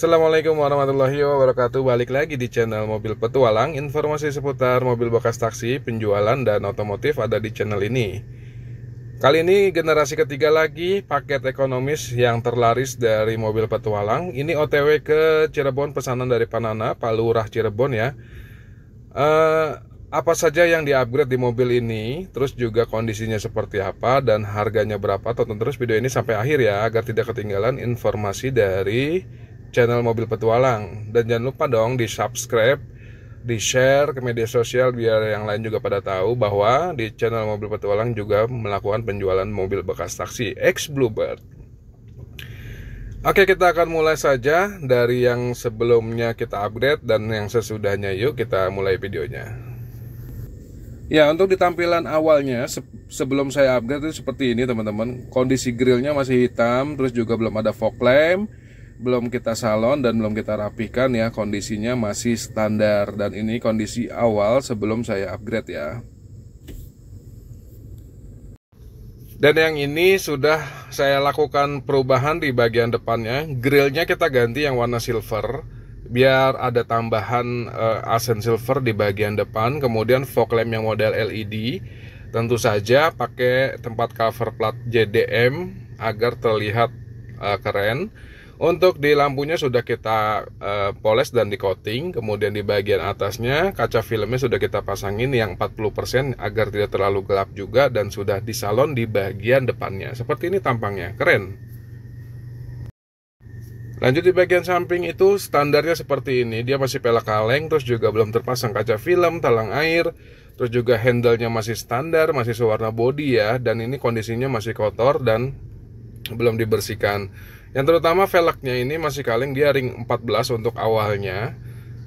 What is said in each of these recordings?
Assalamualaikum warahmatullahi wabarakatuh Balik lagi di channel Mobil Petualang Informasi seputar mobil bekas taksi, penjualan, dan otomotif ada di channel ini Kali ini generasi ketiga lagi paket ekonomis yang terlaris dari mobil petualang Ini otw ke Cirebon pesanan dari Panana, Palurah Cirebon ya uh, Apa saja yang diupgrade di mobil ini Terus juga kondisinya seperti apa dan harganya berapa Tonton terus video ini sampai akhir ya Agar tidak ketinggalan informasi dari channel Mobil Petualang dan jangan lupa dong di subscribe, di share ke media sosial biar yang lain juga pada tahu bahwa di channel Mobil Petualang juga melakukan penjualan mobil bekas taksi X Bluebird. Oke kita akan mulai saja dari yang sebelumnya kita update dan yang sesudahnya yuk kita mulai videonya. Ya untuk di tampilan awalnya se sebelum saya update itu seperti ini teman-teman Kondisi grillnya masih hitam terus juga belum ada fog lamp belum kita salon dan belum kita rapikan ya kondisinya masih standar dan ini kondisi awal sebelum saya upgrade ya dan yang ini sudah saya lakukan perubahan di bagian depannya grillnya kita ganti yang warna silver biar ada tambahan uh, asen silver di bagian depan kemudian fog lamp yang model LED tentu saja pakai tempat cover plat JDM agar terlihat uh, keren untuk di lampunya sudah kita uh, poles dan di coating, kemudian di bagian atasnya kaca filmnya sudah kita pasangin yang 40% agar tidak terlalu gelap juga dan sudah di salon di bagian depannya. Seperti ini tampangnya, keren. Lanjut di bagian samping itu standarnya seperti ini, dia masih pelak kaleng, terus juga belum terpasang kaca film, talang air, terus juga handle-nya masih standar, masih sewarna body ya, dan ini kondisinya masih kotor dan belum dibersihkan yang terutama velgnya ini masih kaleng dia ring 14 untuk awalnya.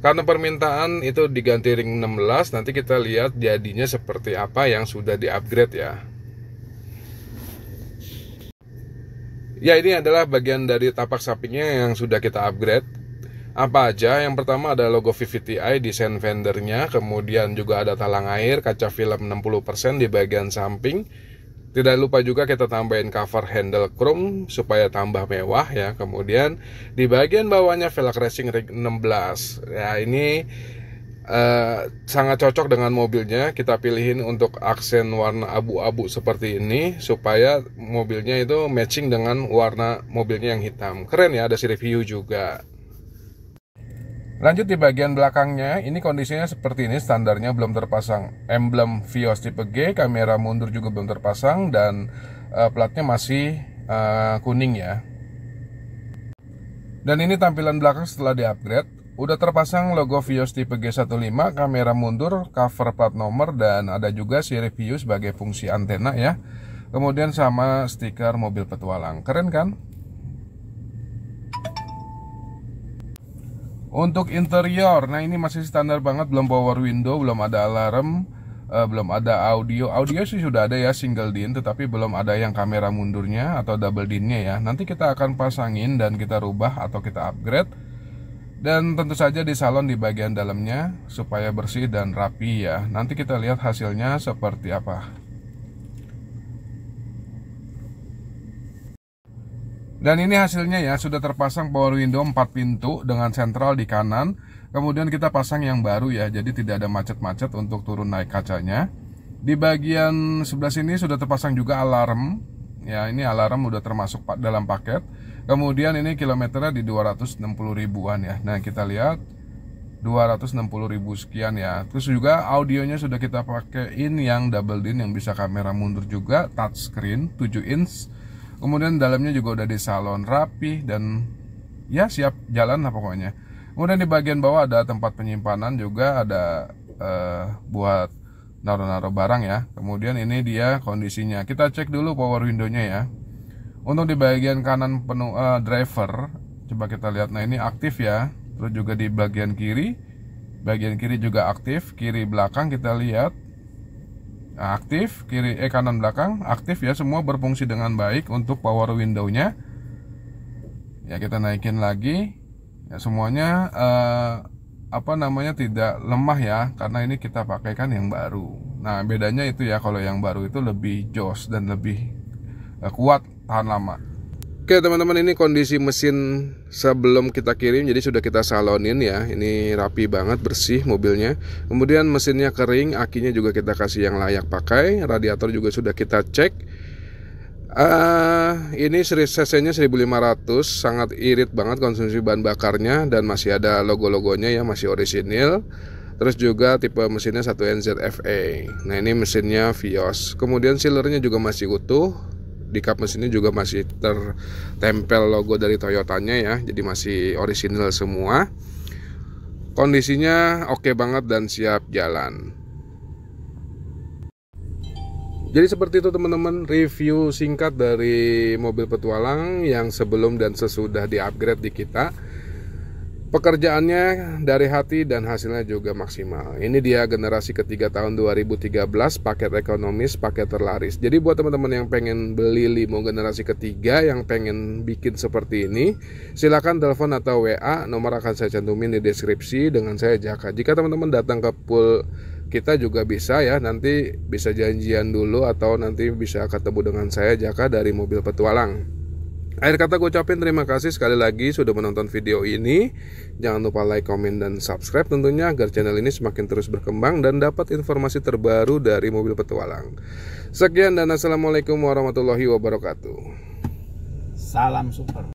Karena permintaan itu diganti ring 16, nanti kita lihat jadinya seperti apa yang sudah di-upgrade ya. Ya ini adalah bagian dari tapak sapinya yang sudah kita upgrade apa aja yang pertama ada logo VVTi desain vendernya kemudian juga ada talang air kaca film 60% di bagian samping tidak lupa juga kita tambahin cover handle chrome supaya tambah mewah ya. Kemudian di bagian bawahnya velg racing rig 16. Ya ini Uh, sangat cocok dengan mobilnya kita pilihin untuk aksen warna abu-abu seperti ini supaya mobilnya itu matching dengan warna mobilnya yang hitam keren ya ada si review juga Lanjut di bagian belakangnya, ini kondisinya seperti ini, standarnya belum terpasang. Emblem Vios tipe G, kamera mundur juga belum terpasang dan uh, platnya masih uh, kuning ya. Dan ini tampilan belakang setelah diupgrade, udah terpasang logo Vios tipe G15, kamera mundur, cover plat nomor dan ada juga sirip Vios sebagai fungsi antena ya. Kemudian sama stiker mobil petualang. Keren kan? Untuk interior, nah ini masih standar banget, belum power window, belum ada alarm, uh, belum ada audio. Audio sih sudah ada ya single din, tetapi belum ada yang kamera mundurnya atau double dinnya ya. Nanti kita akan pasangin dan kita rubah atau kita upgrade. Dan tentu saja di salon di bagian dalamnya supaya bersih dan rapi ya. Nanti kita lihat hasilnya seperti apa. Dan ini hasilnya ya, sudah terpasang power window 4 pintu dengan sentral di kanan. Kemudian kita pasang yang baru ya, jadi tidak ada macet-macet untuk turun naik kacanya. Di bagian sebelah sini sudah terpasang juga alarm. Ya, ini alarm sudah termasuk dalam paket. Kemudian ini kilometernya di 260 ribuan ya. Nah, kita lihat 260 ribu sekian ya. Terus juga audionya sudah kita pakaiin yang double din yang bisa kamera mundur juga, touch screen 7 inch Kemudian dalamnya juga udah di salon rapi dan ya siap jalan lah pokoknya. Kemudian di bagian bawah ada tempat penyimpanan juga ada uh, buat naro-naro barang ya. Kemudian ini dia kondisinya. Kita cek dulu power window-nya ya. Untuk di bagian kanan penuh uh, driver, coba kita lihat. Nah ini aktif ya. Terus juga di bagian kiri, bagian kiri juga aktif. Kiri belakang kita lihat aktif kiri eh kanan belakang aktif ya semua berfungsi dengan baik untuk power windownya ya kita naikin lagi ya semuanya eh, apa namanya tidak lemah ya karena ini kita pakaikan yang baru nah bedanya itu ya kalau yang baru itu lebih jos dan lebih eh, kuat tahan lama Oke teman-teman ini kondisi mesin sebelum kita kirim jadi sudah kita salonin ya ini rapi banget bersih mobilnya kemudian mesinnya kering akinya juga kita kasih yang layak pakai radiator juga sudah kita cek uh, ini cc nya 1500 sangat irit banget konsumsi bahan bakarnya dan masih ada logo-logonya ya masih orisinil Terus juga tipe mesinnya 1NZFA e. Nah ini mesinnya Vios Kemudian sealernya juga masih utuh di kap mesinnya juga masih tertempel logo dari Toyotanya ya jadi masih orisinil semua kondisinya oke okay banget dan siap jalan jadi seperti itu teman-teman review singkat dari mobil petualang yang sebelum dan sesudah di upgrade di kita Pekerjaannya dari hati dan hasilnya juga maksimal. Ini dia generasi ketiga tahun 2013 paket ekonomis, paket terlaris. Jadi buat teman-teman yang pengen beli limo generasi ketiga yang pengen bikin seperti ini, silakan telepon atau WA, nomor akan saya cantumin di deskripsi dengan saya Jaka. Jika teman-teman datang ke pool kita juga bisa ya nanti bisa janjian dulu atau nanti bisa ketemu dengan saya Jaka dari mobil petualang. Akhir kata gue ucapin terima kasih sekali lagi sudah menonton video ini. Jangan lupa like, komen, dan subscribe tentunya agar channel ini semakin terus berkembang dan dapat informasi terbaru dari mobil petualang. Sekian dan Assalamualaikum warahmatullahi wabarakatuh. Salam super.